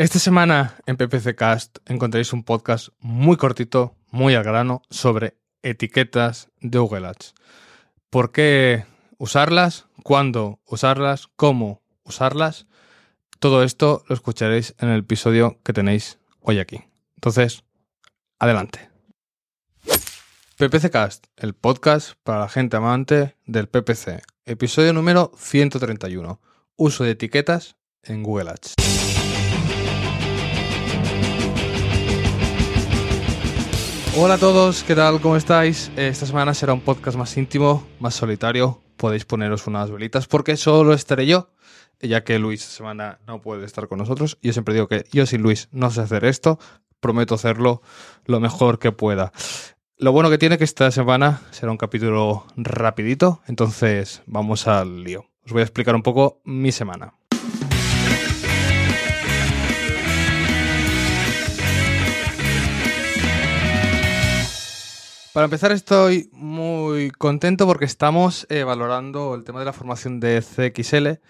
Esta semana en PPC Cast encontraréis un podcast muy cortito, muy al grano, sobre etiquetas de Google Ads. ¿Por qué usarlas? ¿Cuándo usarlas? ¿Cómo usarlas? Todo esto lo escucharéis en el episodio que tenéis hoy aquí. Entonces, adelante. PPC Cast, el podcast para la gente amante del PPC. Episodio número 131. Uso de etiquetas en Google Ads. Hola a todos, ¿qué tal? ¿Cómo estáis? Eh, esta semana será un podcast más íntimo, más solitario. Podéis poneros unas velitas porque solo estaré yo, ya que Luis esta semana no puede estar con nosotros. Yo siempre digo que yo sin Luis no sé hacer esto, prometo hacerlo lo mejor que pueda. Lo bueno que tiene que esta semana será un capítulo rapidito, entonces vamos al lío. Os voy a explicar un poco mi semana. Para empezar, estoy muy contento porque estamos eh, valorando el tema de la formación de CXL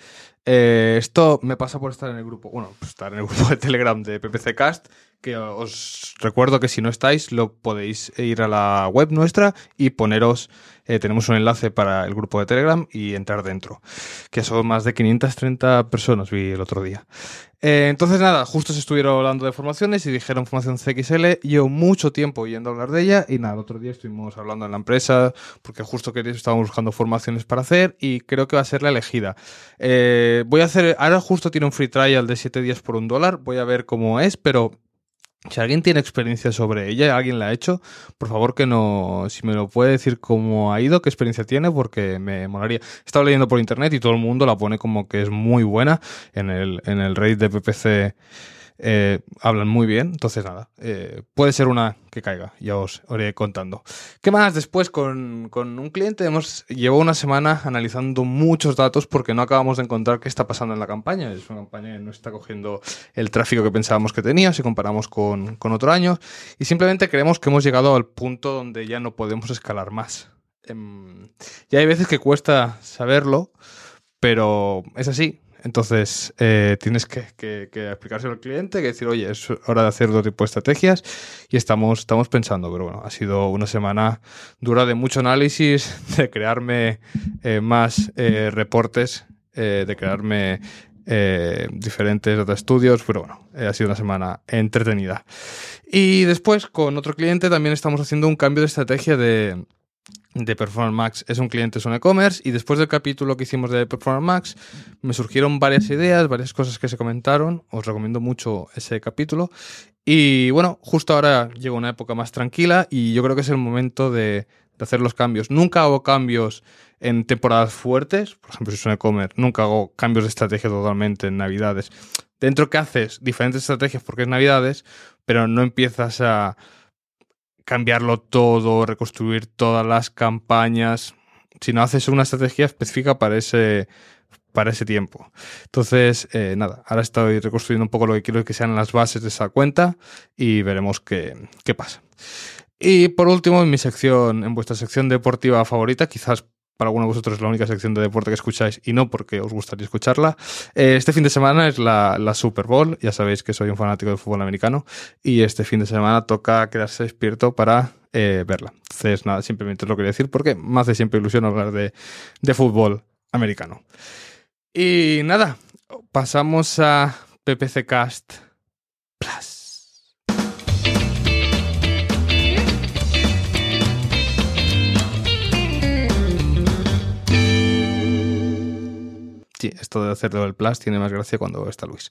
eh, esto me pasa por estar en el grupo, bueno, pues estar en el grupo de Telegram de PPC Cast, que os recuerdo que si no estáis, lo podéis ir a la web nuestra y poneros, eh, tenemos un enlace para el grupo de Telegram y entrar dentro, que son más de 530 personas, vi el otro día. Eh, entonces nada, justo se estuvieron hablando de formaciones y dijeron formación CXL, llevo mucho tiempo yendo a hablar de ella y nada, el otro día estuvimos hablando en la empresa porque justo queríamos, estábamos buscando formaciones para hacer y creo que va a ser la elegida. Eh, eh, voy a hacer. Ahora justo tiene un free trial de 7 días por un dólar. Voy a ver cómo es, pero. Si alguien tiene experiencia sobre ella, alguien la ha hecho, por favor que no, si me lo puede decir cómo ha ido, qué experiencia tiene, porque me molaría. estado leyendo por internet y todo el mundo la pone como que es muy buena en el, en el raid de PPC eh, hablan muy bien. Entonces, nada, eh, puede ser una que caiga, ya os, contando. ¿Qué más? Después, con, un cliente, hemos llevado una semana analizando muchos datos porque no acabamos de encontrar qué está pasando en la campaña. Es una campaña que no está cogiendo el tráfico que pensábamos que tenía si comparamos con, otro año. Y simplemente creemos que hemos llegado al punto donde ya no podemos escalar más. Em, y hay veces que cuesta saberlo, pero es así entonces, eh, tienes que, que, explicárselo al cliente, que decir, oye, es hora de hacer otro tipo de estrategias y estamos, estamos pensando, pero bueno, ha sido una semana dura de mucho análisis, de crearme eh, más eh, reportes, de crearme diferentes otros estudios, pero bueno, ha sido una semana entretenida. Y después, con otro cliente, también estamos haciendo un cambio de estrategia de de Performance Max es un cliente, de un e-commerce. Y después del capítulo que hicimos de Performance Max, me surgieron varias ideas, varias cosas que se comentaron. Os recomiendo mucho ese capítulo. Y bueno, justo ahora llega una época más tranquila y yo creo que es el momento de, hacer los cambios. Nunca hago cambios en temporadas fuertes. Por ejemplo, si es un e-commerce, nunca hago cambios de estrategia totalmente en Navidades. Dentro que haces diferentes estrategias porque es Navidades, pero no empiezas a cambiarlo todo, reconstruir todas las campañas, si no haces una estrategia específica para ese, para ese tiempo. Entonces, eh, nada, ahora estoy reconstruyendo un poco lo que quiero que sean las bases de esa cuenta y veremos qué, qué pasa. Y por último, en mi sección, en vuestra sección deportiva favorita, quizás para algunos de vosotros es la única sección de deporte que escucháis y no porque os gustaría escucharla. Eh, este fin de semana es la, Super Bowl, ya sabéis que soy un fanático del fútbol americano y este fin de semana toca quedarse despierto para eh, verla. Entonces, nada, simplemente lo quería decir porque me hace siempre ilusión hablar de, de fútbol americano. Y nada, pasamos a PPC Cast Plus. Sí, esto de hacer todo el Plus tiene más gracia cuando está Luis.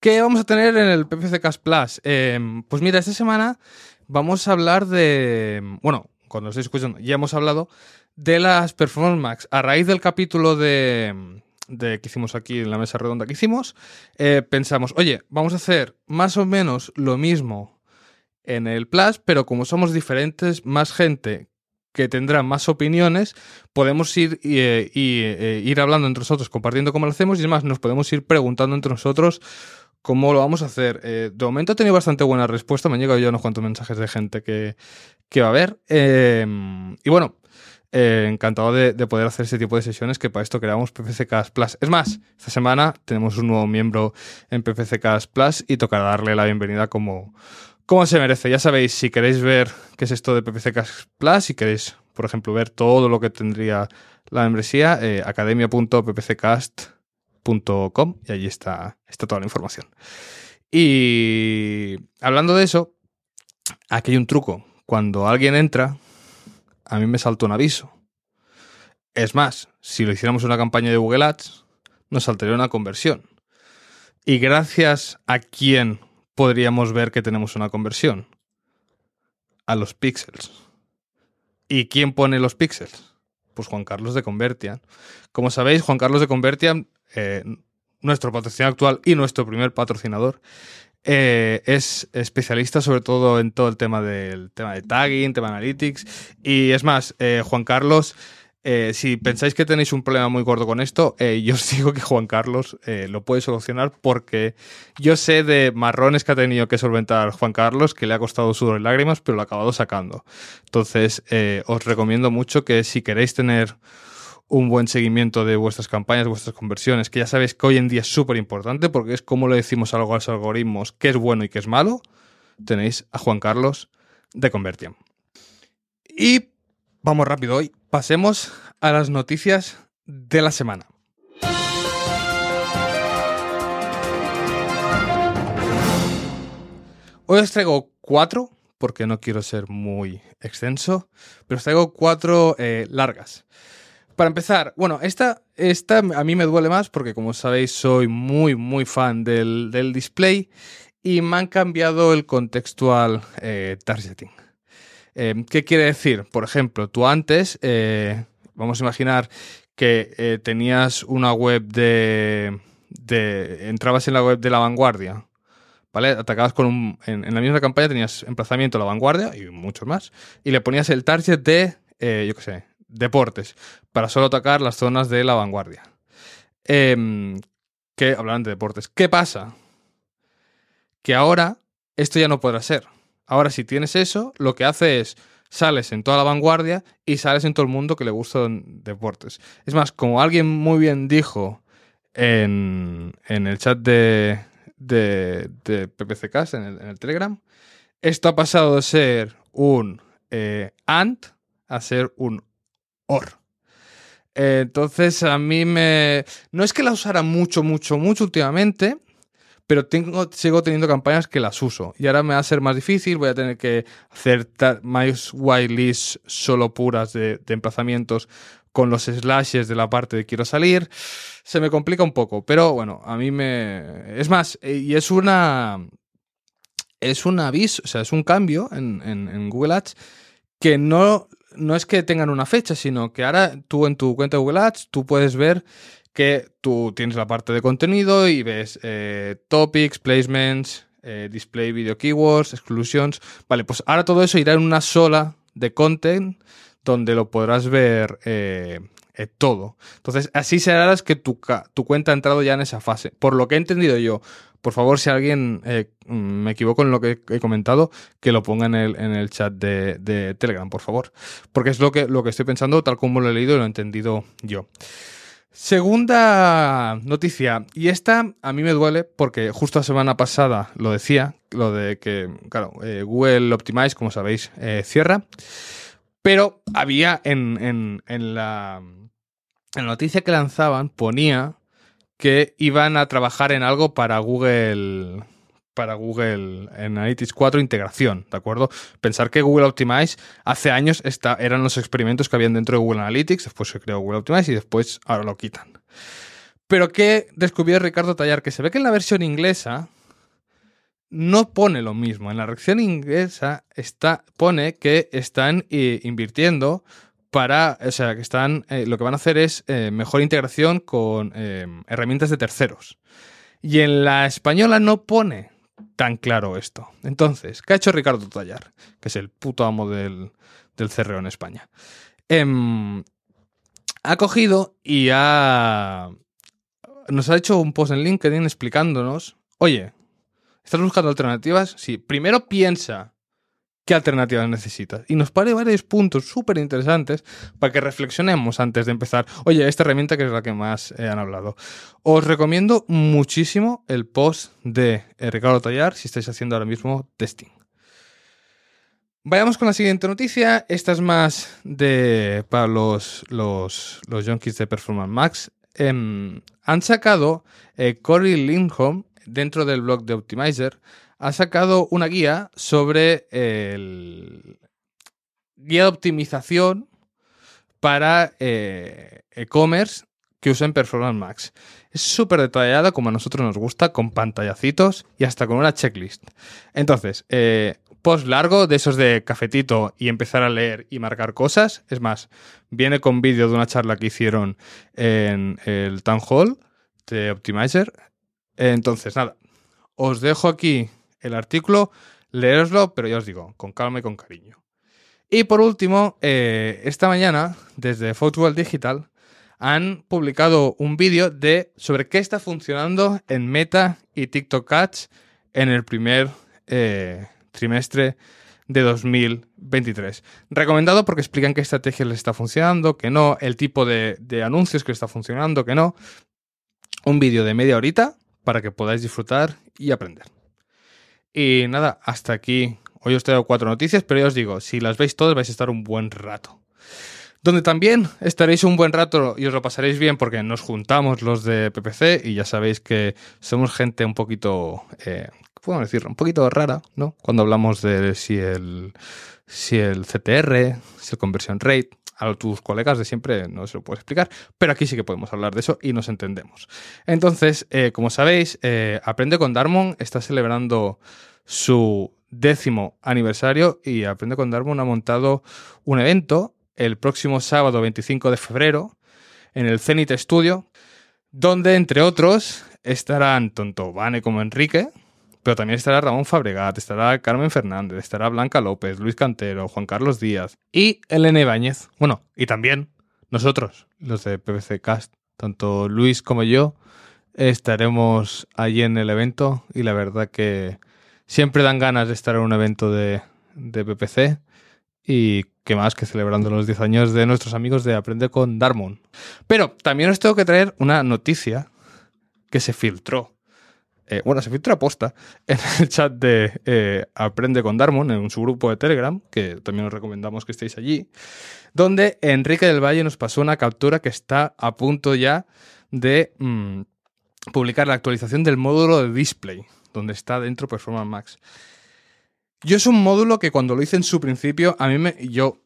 ¿Qué vamos a tener en el PPC Cash Plus? Em, pues mira, esta semana vamos a hablar de. Bueno, cuando estéis escuchando, ya hemos hablado de las Performance Max. A raíz del capítulo de, que hicimos aquí en la mesa redonda que hicimos, eh, pensamos, oye, vamos a hacer más o menos lo mismo en el Plus, pero como somos diferentes, más gente que tendrán más opiniones, podemos ir, y, eh, eh, ir hablando entre nosotros, compartiendo cómo lo hacemos y es más, nos podemos ir preguntando entre nosotros cómo lo vamos a hacer. Eh, de momento he tenido bastante buena respuesta, me han llegado ya unos cuantos mensajes de gente que, va a ver. Em, y bueno, encantado de, poder hacer ese tipo de sesiones que para esto creamos PPCCast Plus. Es más, esta semana tenemos un nuevo miembro en PPCK Plus y tocará darle la bienvenida como, como se merece. Ya sabéis, si queréis ver qué es esto de PPC Cast Plus, si queréis, por ejemplo, ver todo lo que tendría la membresía, eh, academia.ppccast.com y allí está, está toda la información. Y hablando de eso, aquí hay un truco. Cuando alguien entra, a mí me salta un aviso. Es más, si lo hiciéramos una campaña de Google Ads, nos saltaría una conversión. Y gracias a quien podríamos ver que tenemos una conversión a los píxeles. ¿Y quién pone los píxeles? Pues Juan Carlos de Convertian. Como sabéis, Juan Carlos de Convertian, eh, nuestro patrocinador actual y nuestro primer patrocinador, eh, es especialista sobre todo en todo el tema del tema de tagging, tema de analytics. Y es más, eh, Juan Carlos eh, si pensáis que tenéis un problema muy gordo con esto, eh, yo os digo que Juan Carlos eh, lo puede solucionar porque yo sé de marrones que ha tenido que solventar Juan Carlos, que le ha costado sudor y lágrimas, pero lo ha acabado sacando. Entonces, os recomiendo mucho que si queréis tener un buen seguimiento de vuestras campañas, vuestras conversiones, que ya sabéis que hoy en día es súper importante porque es como le decimos algo a los algoritmos que es bueno y qué es malo, tenéis a Juan Carlos de Convertium Y vamos rápido hoy. Pasemos a las noticias de la semana. Hoy os traigo cuatro, porque no quiero ser muy extenso, pero os traigo cuatro eh, largas. Para empezar, bueno, esta, a mí me duele más porque como sabéis soy muy, muy fan del, display y me han cambiado el contextual eh, targeting. Em, ¿Qué quiere decir? Por ejemplo, tú antes, eh, vamos a imaginar que eh, tenías una web de, entrabas en la web de la vanguardia. ¿Vale? Atacabas con un. En, la misma campaña tenías emplazamiento a la vanguardia y muchos más. Y le ponías el target de, eh, yo qué sé, deportes, para solo atacar las zonas de la vanguardia. Em, que de deportes. ¿Qué pasa? Que ahora esto ya no podrá ser. Ahora, si tienes eso, lo que hace es sales en toda la vanguardia y sales en todo el mundo que le gustan deportes. Es más, como alguien muy bien dijo en, el chat de, de, en el, Telegram, esto ha pasado de ser un eh, and a ser un OR. entonces, a mí me. No es que la usara mucho, mucho, mucho últimamente, pero tengo, sigo teniendo campañas que las uso y ahora me va a ser más difícil, voy a tener que hacer más whitelist solo puras de, emplazamientos con los slashes de la parte de quiero salir, se me complica un poco, pero bueno, a mí me... Es más, eh, y es una... Es un aviso, o sea, es un cambio en, Google Ads que no, no es que tengan una fecha, sino que ahora tú en tu cuenta de Google Ads tú puedes ver que tú tienes la parte de contenido y ves eh, topics, placements, eh, display video keywords, exclusions. Vale, pues ahora todo eso irá en una sola de content donde lo podrás ver eh, todo. Entonces, así serás que tu, tu, cuenta ha entrado ya en esa fase. Por lo que he entendido yo, por favor, si alguien mm, me equivoco en lo que he comentado, que lo ponga en el, en el chat de, de, Telegram, por favor. Porque es lo que, lo que estoy pensando, tal como lo he leído y lo he entendido yo. Segunda noticia, y esta a mí me duele porque justo la semana pasada lo decía, lo de que, claro, eh, Google Optimize, como sabéis, eh, cierra, pero había en, la, en, la, noticia que lanzaban, ponía que iban a trabajar en algo para Google, para Google Analytics 4 integración, ¿de acuerdo? Pensar que Google Optimize hace años está, eran los experimentos que habían dentro de Google Analytics, después se creó Google Optimize y después ahora lo quitan. Pero ¿qué descubrió Ricardo Tallar? Que se ve que en la versión inglesa no pone lo mismo. En la versión inglesa está, pone que están eh, invirtiendo para, o sea, que están, eh, lo que van a hacer es eh, mejor integración con herramientas de terceros. Y en la española no pone tan claro esto. Entonces, ¿qué ha hecho Ricardo Tallar? Que es el puto amo del, del cerreo en España. Em, ha cogido y ha... Nos ha hecho un post en LinkedIn explicándonos, oye, ¿estás buscando alternativas? Sí, primero piensa qué alternativas necesitas. Y nos pare varios puntos súper interesantes para que reflexionemos antes de empezar. Oye, esta herramienta que es la que más eh, han hablado. Os recomiendo muchísimo el post de eh, Ricardo Tallar si estáis haciendo ahora mismo testing. Vayamos con la siguiente noticia. Esta es más de para los, los, los junkies de Performance Max. Em, han sacado eh, Corey Lindholm dentro del blog de Optimizer ha sacado una guía sobre el guía de optimización para eh, e-commerce que usen Performance Max. Es súper detallada, como a nosotros nos gusta, con pantallacitos y hasta con una checklist. Entonces, eh, post largo de esos de cafetito y empezar a leer y marcar cosas. Es más, viene con vídeo de una charla que hicieron en el Town Hall de Optimizer. Entonces, nada, os dejo aquí el artículo, leeroslo, pero ya os digo, con calma y con cariño. Y por último, eh, esta mañana, desde Football Digital, han publicado un vídeo de sobre qué está funcionando en Meta y TikTok Ads en el primer eh, trimestre de 2023. Recomendado porque explican qué estrategia les está funcionando, qué no, el tipo de, de anuncios que está funcionando, que no. Un vídeo de media horita para que podáis disfrutar y aprender. Y nada, hasta aquí. Hoy os traigo cuatro noticias, pero ya os digo, si las veis todas vais a estar un buen rato. Donde también estaréis un buen rato y os lo pasaréis bien porque nos juntamos los de PPC y ya sabéis que somos gente un poquito, eh, ¿cómo decirlo? Un poquito rara, ¿no? Cuando hablamos de si el, si el CTR, si el conversion rate, a tus colegas de siempre no se lo puedo explicar, pero aquí sí que podemos hablar de eso y nos entendemos. Entonces, eh, como sabéis, eh, Aprende con Darmon está celebrando su décimo aniversario y Aprende con Darmon ha montado un evento el próximo sábado 25 de febrero en el Zenith Studio, donde entre otros estarán tanto Vane como Enrique, pero también estará Ramón Fabregat, estará Carmen Fernández, estará Blanca López, Luis Cantero, Juan Carlos Díaz y Elena Ibáñez. Bueno, y también nosotros, los de PPC Cast, tanto Luis como yo, estaremos allí en el evento y la verdad que siempre dan ganas de estar en un evento de, PPC y qué más que celebrando los 10 años de nuestros amigos de Aprende con Darmon. Pero también os tengo que traer una noticia que se filtró eh, bueno, se filtró a posta en el chat de eh, Aprende con Darmon, en su grupo de Telegram, que también os recomendamos que estéis allí, donde Enrique del Valle nos pasó una captura que está a punto ya de mm, publicar la actualización del módulo de display, donde está dentro Performance Max. Yo es un módulo que cuando lo hice en su principio, a mí me. Yo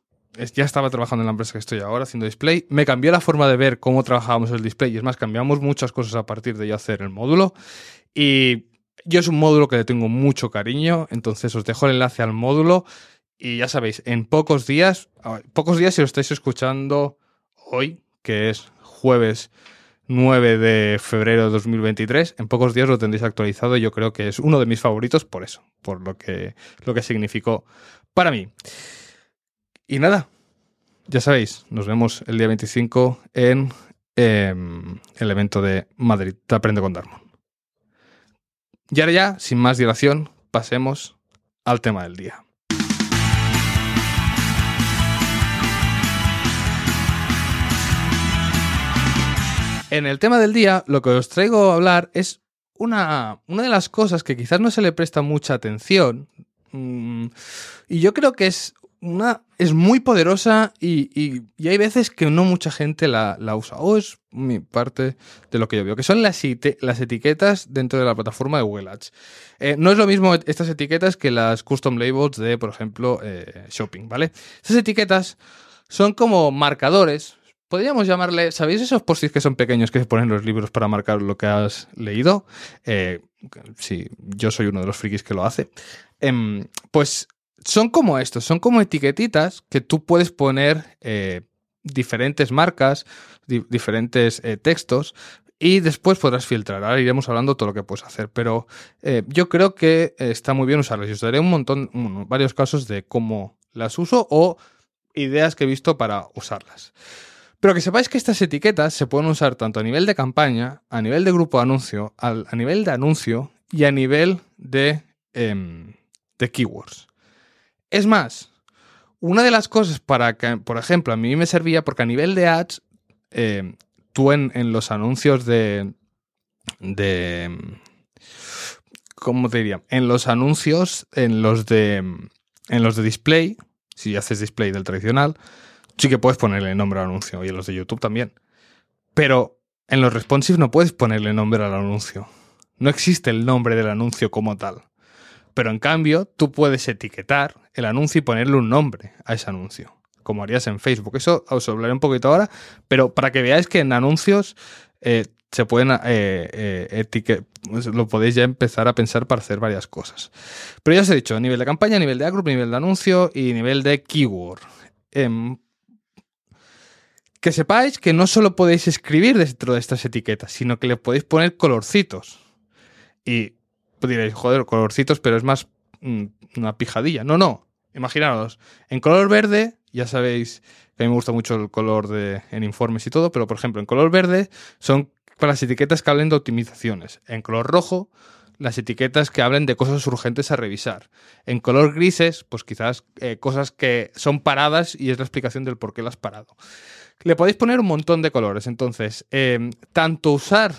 ya estaba trabajando en la empresa que estoy ahora haciendo display. Me cambió la forma de ver cómo trabajábamos el display y es más, cambiamos muchas cosas a partir de yo hacer el módulo. Y yo es un módulo que le tengo mucho cariño, entonces os dejo el enlace al módulo y ya sabéis, en pocos días, pocos días si lo estáis escuchando hoy, que es jueves 9 de febrero de 2023. En pocos días lo tendréis actualizado y yo creo que es uno de mis favoritos por eso, por lo que, lo que significó para mí. Y nada, ya sabéis, nos vemos el día 25 en em, el evento de Madrid. Te Aprende con Darmon. Y ahora ya, sin más dilación, pasemos al tema del día. En el tema del día, lo que os traigo a hablar es una, una de las cosas que quizás no se le presta mucha atención. Mm, y yo creo que es una, es muy poderosa y, hay veces que no mucha gente la, usa. O es mi parte de lo que yo veo, que son las, las etiquetas dentro de la plataforma de Google Ads. Eh, no es lo mismo estas etiquetas que las custom labels de, por ejemplo, eh, shopping, ¿vale? Estas etiquetas son como marcadores. Podríamos llamarle, ¿sabéis esos postis que son pequeños que se ponen los libros para marcar lo que has leído? Eh, sí, yo soy uno de los frikis que lo hace. Em, pues son como estos, son como etiquetitas que tú puedes poner eh, diferentes marcas, diferentes eh, textos, y después podrás filtrar. Ahora iremos hablando todo lo que puedes hacer, pero eh, yo creo que está muy bien usarlas. Y os daré un montón, varios casos de cómo las uso o ideas que he visto para usarlas. Pero que sepáis que estas etiquetas se pueden usar tanto a nivel de campaña, a nivel de grupo de anuncio, a nivel de anuncio y a nivel de em, keywords. Es más, una de las cosas para que, por ejemplo, a mí me servía, porque a nivel de ads, eh, tú en, los anuncios de, ¿Cómo te diría? En los anuncios, en los de, en los de display, si haces display del tradicional, sí que puedes ponerle nombre al anuncio, y en los de YouTube también. Pero en los responsive no puedes ponerle nombre al anuncio. No existe el nombre del anuncio como tal. Pero en cambio, tú puedes etiquetar el anuncio y ponerle un nombre a ese anuncio, como harías en Facebook. Eso os hablaré un poquito ahora, pero para que veáis que en anuncios eh, se pueden eh, eh, etiquetar, pues, lo podéis ya empezar a pensar para hacer varias cosas. Pero ya os he dicho, nivel de campaña, nivel de agrup, nivel de anuncio y nivel de keyword. Em, que sepáis que no solo podéis escribir dentro de estas etiquetas, sino que le podéis poner colorcitos. Y pues diréis, joder, colorcitos, pero es más mm, una pijadilla. No, no. Imaginaros, en color verde, ya sabéis que a mí me gusta mucho el color en informes y todo, pero por ejemplo, en color verde son para las etiquetas que hablen de optimizaciones. En color rojo, las etiquetas que hablen de cosas urgentes a revisar. En color grises, pues quizás eh, cosas que son paradas y es la explicación del por qué las parado. Le podéis poner un montón de colores. Entonces, em, tanto usar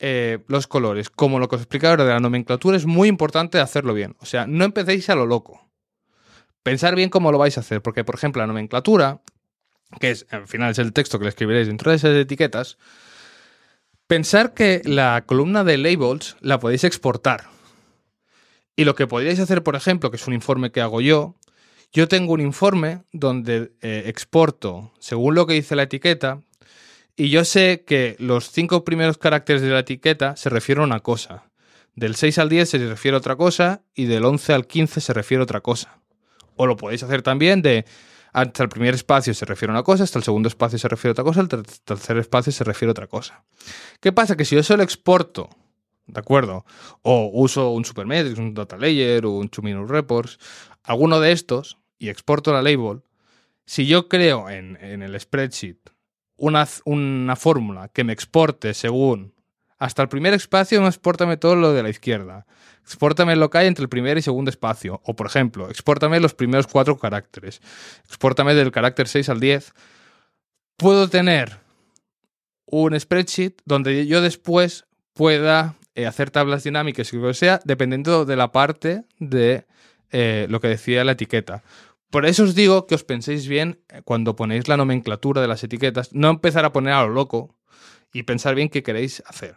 eh, los colores, como lo que os explicaba ahora de la nomenclatura, es muy importante hacerlo bien. O sea, no empecéis a lo loco. Pensar bien cómo lo vais a hacer, porque, por ejemplo, la nomenclatura, que es, al final es el texto que le escribiréis dentro de esas etiquetas, pensar que la columna de labels la podéis exportar. Y lo que podríais hacer, por ejemplo, que es un informe que hago yo, yo tengo un informe donde eh, exporto, según lo que dice la etiqueta, y yo sé que los cinco primeros caracteres de la etiqueta se refieren a una cosa. Del 6 al 10 se refiere a otra cosa y del 11 al 15 se refiere a otra cosa. O lo podéis hacer también de hasta el primer espacio se refiere a una cosa, hasta el segundo espacio se refiere a otra cosa, el tercer espacio se refiere a otra cosa. ¿Qué pasa? Que si yo solo exporto, ¿de acuerdo? O uso un Supermetrics, un Data Layer, un Chumino Reports, alguno de estos y exporto la label, si yo creo en, en el spreadsheet una, fórmula que me exporte según hasta el primer espacio, no exportame todo lo de la izquierda. exportame lo que hay entre el primer y segundo espacio. O, por ejemplo, exportame los primeros cuatro caracteres. exportame del carácter 6 al 10. Puedo tener un spreadsheet donde yo después pueda eh, hacer tablas dinámicas y lo que sea, dependiendo de la parte de eh, lo que decía la etiqueta. Por eso os digo que os penséis bien eh, cuando ponéis la nomenclatura de las etiquetas, no empezar a poner a lo loco y pensar bien qué queréis hacer.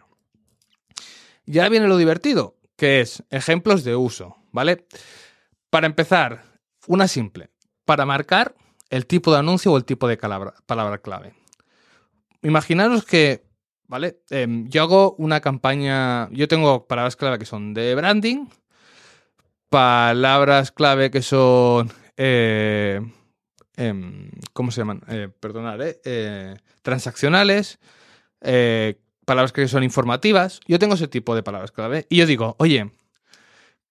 Ya viene lo divertido, que es ejemplos de uso, ¿vale? Para empezar, una simple, para marcar el tipo de anuncio o el tipo de palabra, clave. Imaginaros que, ¿vale? Em, yo hago una campaña, yo tengo palabras clave que son de branding, palabras clave que son eh, em, ¿cómo se llaman? Eh, eh, eh transaccionales, palabras que son informativas. Yo tengo ese tipo de palabras clave y yo digo, oye,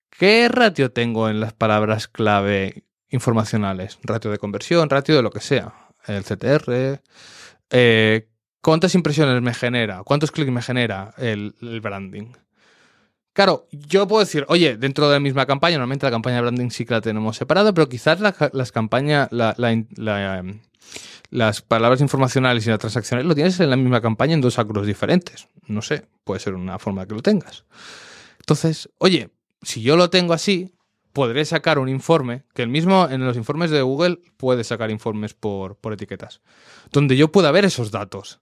¿qué ratio tengo en las palabras clave informacionales? Ratio de conversión, ratio de lo que sea, el CTR. ¿Cuántas impresiones me genera? ¿Cuántos clics me genera el branding? Claro, yo puedo decir, oye, dentro de la misma campaña, normalmente la campaña de branding sí que la tenemos separada, pero quizás las campañas, em, las palabras informacionales y las transaccionales lo tienes en la misma campaña en dos acros diferentes. No sé, puede ser una forma que lo tengas. Entonces, oye, si yo lo tengo así, podré sacar un informe, que el mismo en los informes de Google puede sacar informes por, por etiquetas, donde yo pueda ver esos datos.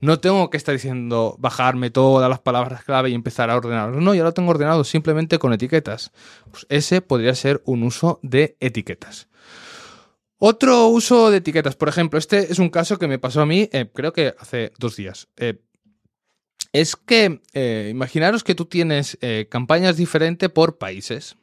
No tengo que estar diciendo bajarme todas las palabras clave y empezar a ordenar. No, ya lo tengo ordenado simplemente con etiquetas. Pues ese podría ser un uso de etiquetas. Otro uso de etiquetas, por ejemplo, este es un caso que me pasó a mí, eh, creo que hace dos días. Eh, es que eh, imaginaros que tú tienes campañas diferentes por países.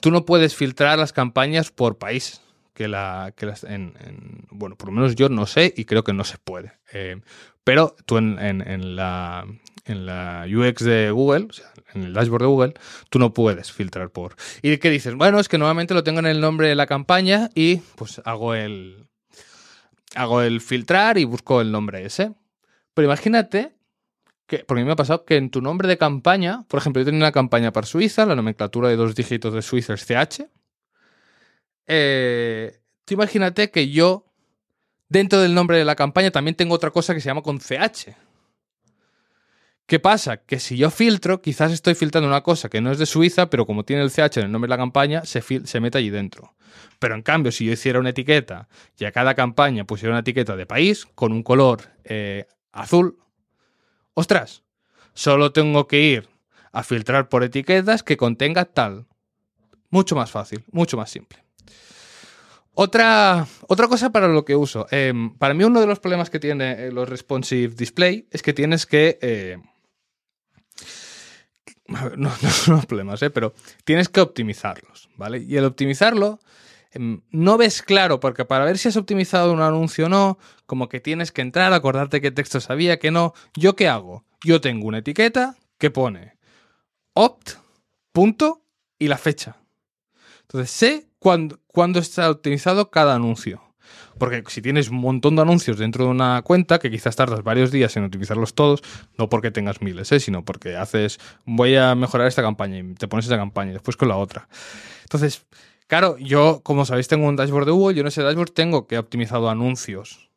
tú no puedes filtrar las campañas por país que, la, que en, bueno, por lo menos yo no sé y creo que no se puede. Eh, pero tú en, en, la, en la UX de Google, o sea, en el dashboard de Google, tú no puedes filtrar por. ¿Y qué dices? Bueno, es que nuevamente lo tengo en el nombre de la campaña y pues hago el, hago el filtrar y busco el nombre ese. Pero imagínate que, porque mí me ha pasado que en tu nombre de campaña, por ejemplo, yo tenía una campaña para Suiza, la nomenclatura de dos dígitos de Suiza es CH, eh, tú imagínate que yo, dentro del nombre de la campaña, también tengo otra cosa que se llama con CH. ¿Qué pasa? Que si yo filtro, quizás estoy filtrando una cosa que no es de Suiza, pero como tiene el CH en el nombre de la campaña, se, mete allí dentro. Pero en cambio, si yo hiciera una etiqueta y a cada campaña pusiera una etiqueta de país con un color eh, azul, ostras, solo tengo que ir a filtrar por etiquetas que contenga tal. Mucho más fácil, mucho más simple. Otra, otra cosa para lo que uso. Em, para mí uno de los problemas que tiene eh, los responsive display es que tienes que... Eh, no, son los problemas, eh, pero tienes que optimizarlos, ¿vale? Y el optimizarlo em, no ves claro, porque para ver si has optimizado un anuncio o no, como que tienes que entrar, acordarte qué texto sabía, qué no. ¿Yo qué hago? Yo tengo una etiqueta que pone opt, punto y la fecha. Entonces sé cuándo, está optimizado cada anuncio. Porque si tienes un montón de anuncios dentro de una cuenta, que quizás tardas varios días en optimizarlos todos, no porque tengas miles, ¿eh? sino porque haces, voy a mejorar esta campaña y te pones esa campaña y después con la otra. Entonces, claro, yo, como sabéis, tengo un dashboard de Google, yo en ese dashboard tengo que he optimizado anuncios,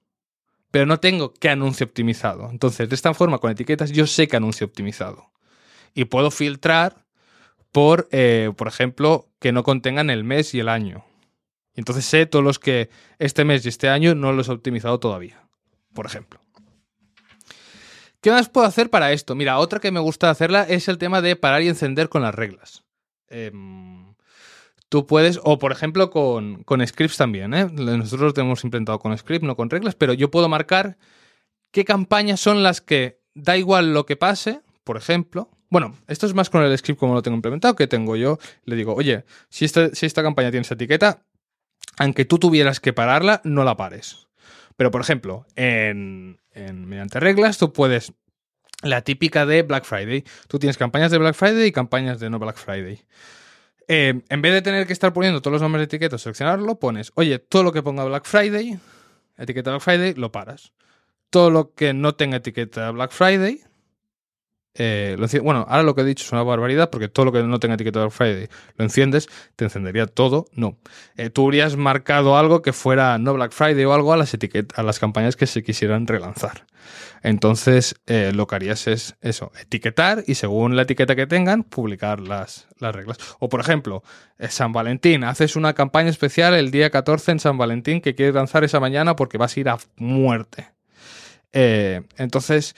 pero no tengo qué anuncio optimizado. Entonces, de esta forma, con etiquetas, yo sé qué anuncio optimizado. Y puedo filtrar por, eh, por ejemplo, que no contengan el mes y el año. Entonces sé todos los que este mes y este año no los he optimizado todavía, por ejemplo. ¿Qué más puedo hacer para esto? Mira, otra que me gusta hacerla es el tema de parar y encender con las reglas. Em, tú puedes, o por ejemplo con, scripts también, ¿eh? nosotros lo hemos implementado con script, no con reglas, pero yo puedo marcar qué campañas son las que da igual lo que pase, por ejemplo, bueno, esto es más con el script como lo tengo implementado, que tengo yo. Le digo, oye, si esta, campaña tiene esa etiqueta, aunque tú tuvieras que pararla, no la pares. Pero, por ejemplo, en, mediante reglas tú puedes... La típica de Black Friday. Tú tienes campañas de Black Friday y campañas de no Black Friday. Eh, en vez de tener que estar poniendo todos los nombres de etiquetas, seleccionarlo, pones, oye, todo lo que ponga Black Friday, etiqueta Black Friday, lo paras. Todo lo que no tenga etiqueta Black Friday, eh, bueno, ahora lo que he dicho es una barbaridad porque todo lo que no tenga etiqueta Black Friday lo enciendes, te encendería todo. No. Eh, tú habrías marcado algo que fuera no Black Friday o algo a las, etiquetas, a las campañas que se quisieran relanzar. Entonces, eh, lo que harías es eso, etiquetar y según la etiqueta que tengan, publicar las, las reglas. O, por ejemplo, San Valentín, haces una campaña especial el día 14 en San Valentín que quieres lanzar esa mañana porque vas a ir a muerte. entonces,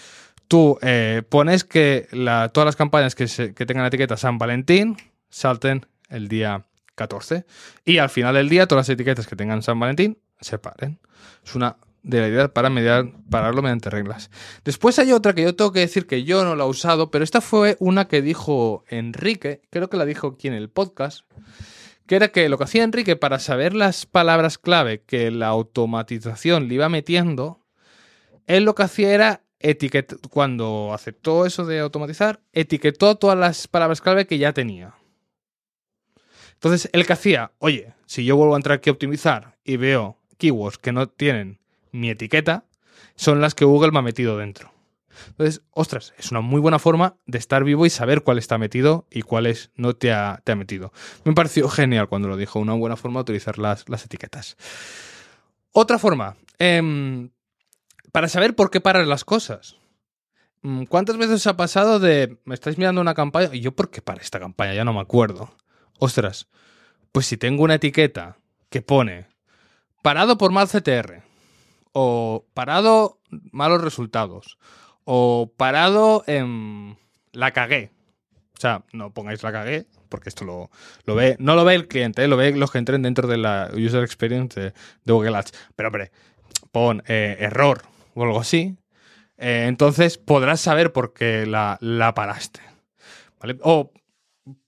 tú eh, pones que todas las campañas que, tengan la etiqueta San Valentín salten el día 14 y al final del día todas las etiquetas que tengan San Valentín se paren. Es una de la idea para mediar, pararlo mediante reglas. Después hay otra que yo tengo que decir que yo no la he usado, pero esta fue una que dijo Enrique, creo que la dijo aquí en el podcast, que era que lo que hacía Enrique para saber las palabras clave que la automatización le iba metiendo, él lo que hacía era cuando aceptó eso de automatizar, etiquetó todas las palabras clave que ya tenía. Entonces, el que hacía, oye, si yo vuelvo a entrar aquí a optimizar y veo keywords que no tienen mi etiqueta, son las que Google me ha metido dentro. Entonces, ostras, es una muy buena forma de estar vivo y saber cuál está metido y cuáles no te ha, metido. Me pareció genial cuando lo dijo, una buena forma de utilizar las, etiquetas. Otra forma, em, para saber por qué parar las cosas. Mm, ¿Cuántas veces ha pasado de me estáis mirando una campaña y yo por qué para esta campaña? Ya no me acuerdo. Ostras, pues si tengo una etiqueta que pone parado por mal CTR o parado malos resultados o parado en la cagué. O sea, no pongáis la cagué porque esto lo, lo ve, no lo ve el cliente, ¿eh? lo ve los que entren dentro de la user experience de, Google Ads. Pero hombre, pon eh, error o algo así, eh, entonces podrás saber por qué la, paraste. O,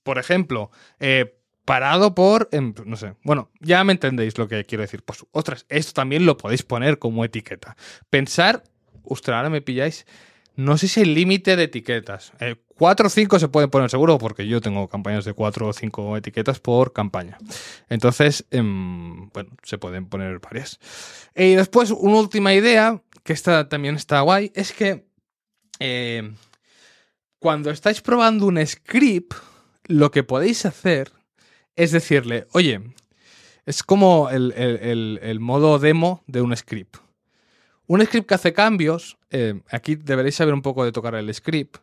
por ejemplo, eh, parado por, em, no sé, bueno, ya me entendéis lo que quiero decir. Pues, ostras, esto también lo podéis poner como etiqueta. Pensar, ostras, ahora me pilláis, no sé si el límite de etiquetas. Eh, cuatro o cinco se pueden poner seguro porque yo tengo campañas de cuatro o cinco etiquetas por campaña. Entonces, em, bueno, se pueden poner varias. Eh, y después, una última idea que también está guay, es que eh, cuando estáis probando un script, lo que podéis hacer es decirle, oye, es como el, modo demo de un script. Un script que hace cambios, eh, aquí deberéis saber un poco de tocar el script.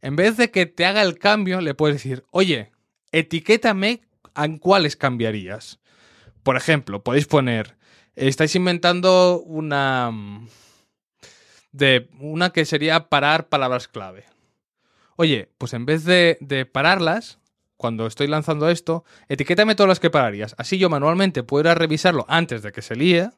En vez de que te haga el cambio, le puedes decir, oye, etiquétame en cuáles cambiarías. Por ejemplo, podéis poner, estáis inventando una, de una que sería parar palabras clave. Oye, pues en vez de, pararlas, cuando estoy lanzando esto, etiquétame todas las que pararías. Así yo manualmente puedo revisarlo antes de que se líe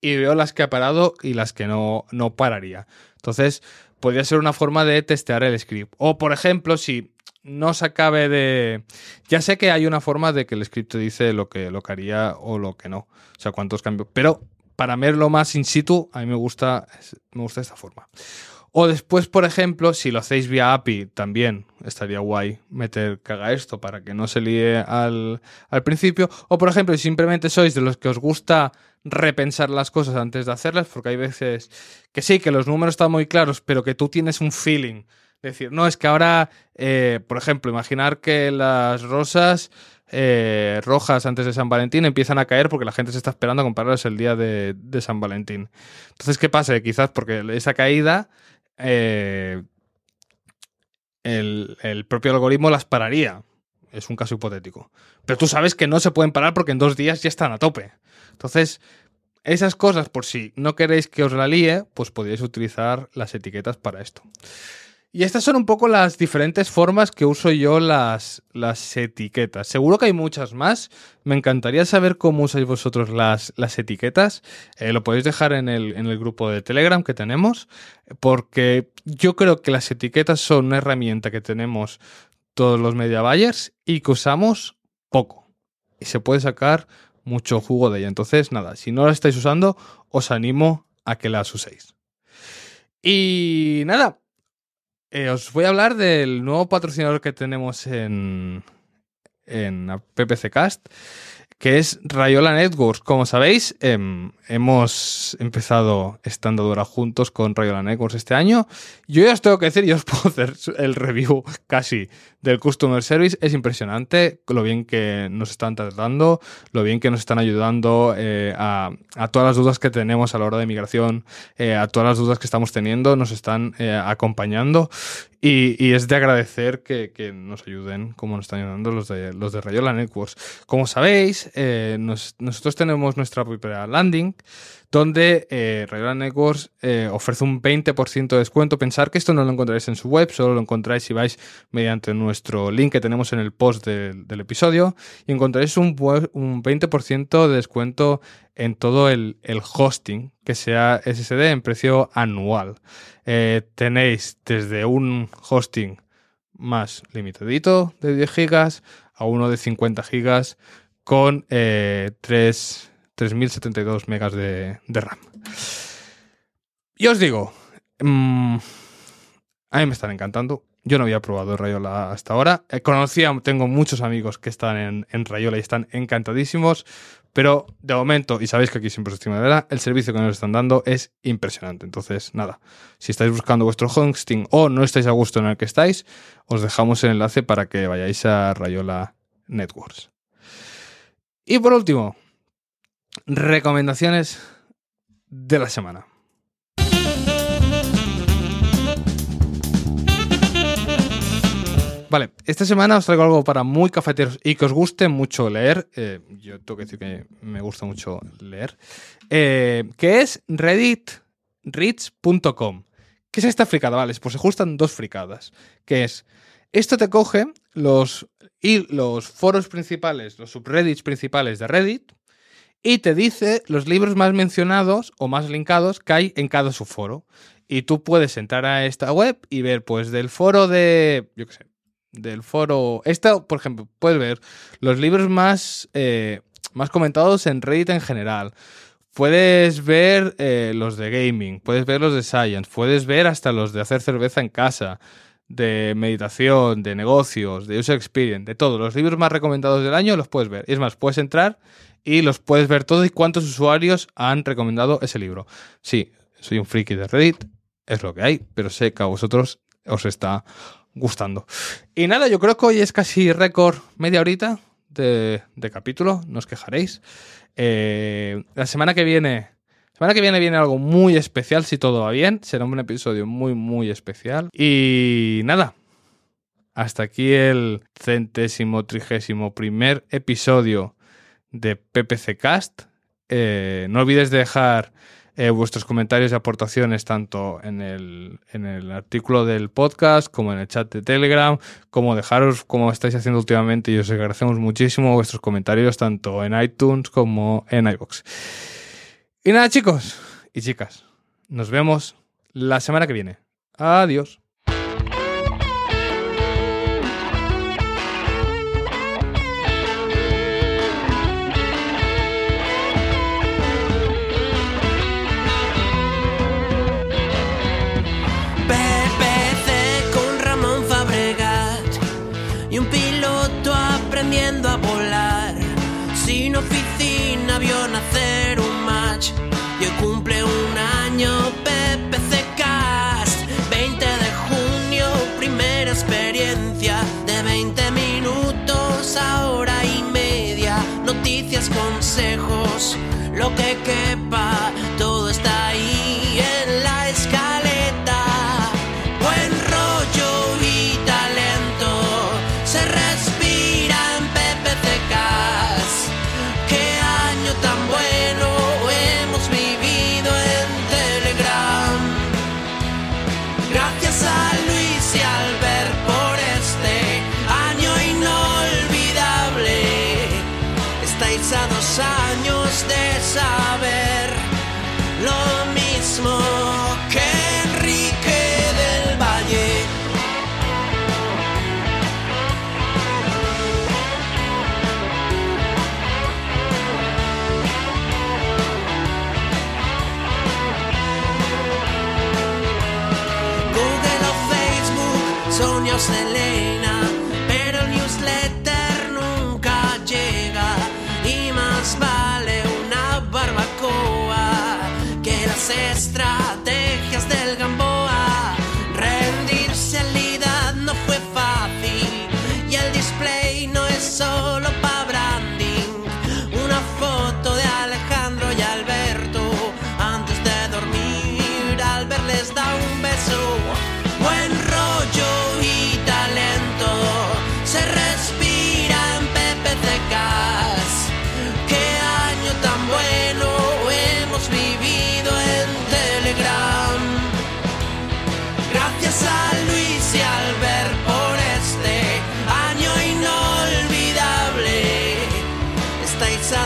y veo las que ha parado y las que no, no pararía. Entonces, podría ser una forma de testear el script. O, por ejemplo, si no se acabe de... Ya sé que hay una forma de que el script te dice lo que, lo que haría o lo que no. O sea, cuántos cambios. Pero para verlo más in situ, a mí me gusta, me gusta esta forma. O después, por ejemplo, si lo hacéis vía API, también estaría guay meter que haga esto para que no se líe al, principio. O, por ejemplo, si simplemente sois de los que os gusta repensar las cosas antes de hacerlas, porque hay veces que sí, que los números están muy claros, pero que tú tienes un feeling. Es decir, no, es que ahora, eh, por ejemplo, imaginar que las rosas eh, rojas antes de San Valentín empiezan a caer porque la gente se está esperando a comprarlas el día de, San Valentín. Entonces, ¿qué pasa? Quizás porque esa caída eh, el, propio algoritmo las pararía. Es un caso hipotético. Pero tú sabes que no se pueden parar porque en dos días ya están a tope. Entonces, esas cosas, por si no queréis que os la líe, pues podéis utilizar las etiquetas para esto. Y estas son un poco las diferentes formas que uso yo las, las etiquetas. Seguro que hay muchas más. Me encantaría saber cómo usáis vosotros las, las etiquetas. Eh, lo podéis dejar en el, en el grupo de Telegram que tenemos, porque yo creo que las etiquetas son una herramienta que tenemos todos los media buyers y que usamos poco. Y se puede sacar mucho jugo de ella. Entonces, nada, si no las estáis usando, os animo a que las uséis. Y nada, eh, os voy a hablar del nuevo patrocinador que tenemos en, en PPC Cast que es Rayola Networks. Como sabéis, em, hemos empezado estando andadura juntos con Rayola Networks este año. Yo ya os tengo que decir, yo os puedo hacer el review casi del Customer Service. Es impresionante lo bien que nos están tratando, lo bien que nos están ayudando eh, a, a, todas las dudas que tenemos a la hora de migración, eh, a todas las dudas que estamos teniendo, nos están eh, acompañando. Y, es de agradecer que, nos ayuden, como nos están ayudando los de, los de Rayola Networks. Como sabéis, eh, nosotros tenemos nuestra propia landing, donde eh, Rayola Networks eh, ofrece un 20% de descuento. Pensar que esto no lo encontráis en su web, solo lo encontráis si vais mediante nuestro link que tenemos en el post del episodio y encontraréis un, un 20% de descuento en todo el, hosting que sea SSD en precio anual. Eh, tenéis desde un hosting más limitadito de 10 GB a uno de 50 GB con 3072 eh, megas de, RAM. Y os digo, mm, a mí me están encantando. Yo no había probado Rayola hasta ahora. Eh, conocía, tengo muchos amigos que están en, Rayola y están encantadísimos, pero de momento, y sabéis que aquí siempre se estima de verdad, el servicio que nos están dando es impresionante. Entonces, nada, si estáis buscando vuestro hosting o no estáis a gusto en el que estáis, os dejamos el enlace para que vayáis a Rayola Networks. Y por último, recomendaciones de la semana. Vale, esta semana os traigo algo para muy cafeteros y que os guste mucho leer. Eh, yo tengo que decir que me gusta mucho leer. Eh, que es redditreads.com. ¿Qué es esta fricada? Vale, pues se justan dos fricadas. Que es, esto te coge los, y los foros principales, los subreddits principales de Reddit, y te dice los libros más mencionados o más linkados que hay en cada subforo. Y tú puedes entrar a esta web y ver, pues, del foro de, yo qué sé, del foro. Esta, por ejemplo, puedes ver los libros más, eh, más comentados en Reddit en general. Puedes ver eh, los de gaming, puedes ver los de science, puedes ver hasta los de hacer cerveza en casa, de meditación, de negocios, de user experience, de todo. Los libros más recomendados del año los puedes ver. Es más, puedes entrar y los puedes ver todos y cuántos usuarios han recomendado ese libro. Sí, soy un friki de Reddit, es lo que hay, pero sé que a vosotros os está gustando. Y nada, yo creo que hoy es casi récord media horita de, de capítulo, no os quejaréis. Eh, la semana que viene semana que viene viene algo muy especial, si todo va bien. Será un episodio muy, muy especial. Y nada, hasta aquí el centésimo, trigésimo primer episodio de PPC Cast. Eh, no olvides dejar eh, vuestros comentarios y aportaciones tanto en el, en el, artículo del podcast como en el chat de Telegram, como dejaros como estáis haciendo últimamente y os agradecemos muchísimo vuestros comentarios tanto en iTunes como en iBox. Y nada chicos y chicas, nos vemos la semana que viene. Adiós. a volar. Sin oficina vio nacer un match. Y cumple un año PPC Cast. 20 de junio, primera experiencia de 20 minutos a hora y media. Noticias, consejos, lo que que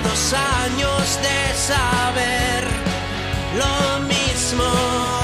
dos años de saber lo mismo.